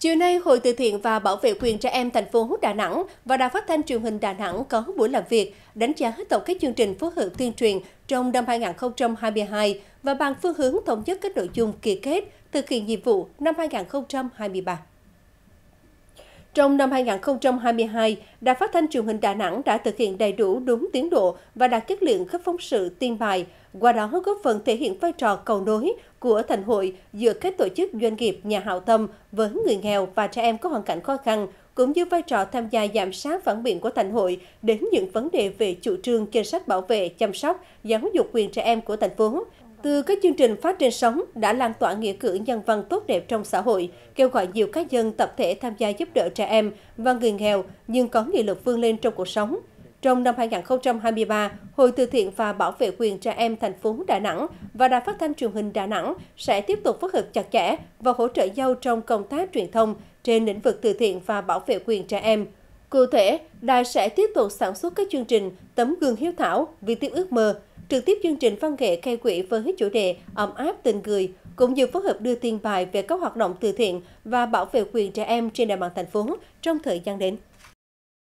Chiều nay, Hội Từ thiện và Bảo vệ quyền trẻ em thành phố Đà Nẵng và Đài Phát thanh Truyền hình Đà Nẵng có buổi làm việc đánh giá tổng kết chương trình phối hợp tuyên truyền trong năm 2022 và bàn phương hướng thống nhất các nội dung kỳ kết thực hiện nhiệm vụ năm 2023. Trong năm 2022, Đài Phát thanh Truyền hình Đà Nẵng đã thực hiện đầy đủ đúng tiến độ và đạt chất lượng các phóng sự tin bài, qua đó góp phần thể hiện vai trò cầu nối của thành hội giữa các tổ chức doanh nghiệp nhà hảo tâm với người nghèo và trẻ em có hoàn cảnh khó khăn, cũng như vai trò tham gia giám sát phản biện của thành hội đến những vấn đề về chủ trương chính sách bảo vệ, chăm sóc, giáo dục quyền trẻ em của thành phố. Từ các chương trình phát trên sóng đã lan tỏa nghĩa cử nhân văn tốt đẹp trong xã hội, kêu gọi nhiều cá nhân tập thể tham gia giúp đỡ trẻ em và người nghèo nhưng có nghị lực vươn lên trong cuộc sống. Trong năm 2023, Hội Từ thiện và Bảo vệ quyền trẻ em thành phố Đà Nẵng và Đài Phát thanh truyền hình Đà Nẵng sẽ tiếp tục phối hợp chặt chẽ và hỗ trợ nhau trong công tác truyền thông trên lĩnh vực từ thiện và bảo vệ quyền trẻ em. Cụ thể, đài sẽ tiếp tục sản xuất các chương trình Tấm gương hiếu thảo, vì tiếng ước mơ, Trực tiếp chương trình văn nghệ gây quỹ với chủ đề ấm áp tình người, cũng như phối hợp đưa tin bài về các hoạt động từ thiện và bảo vệ quyền trẻ em trên địa bàn thành phố trong thời gian đến.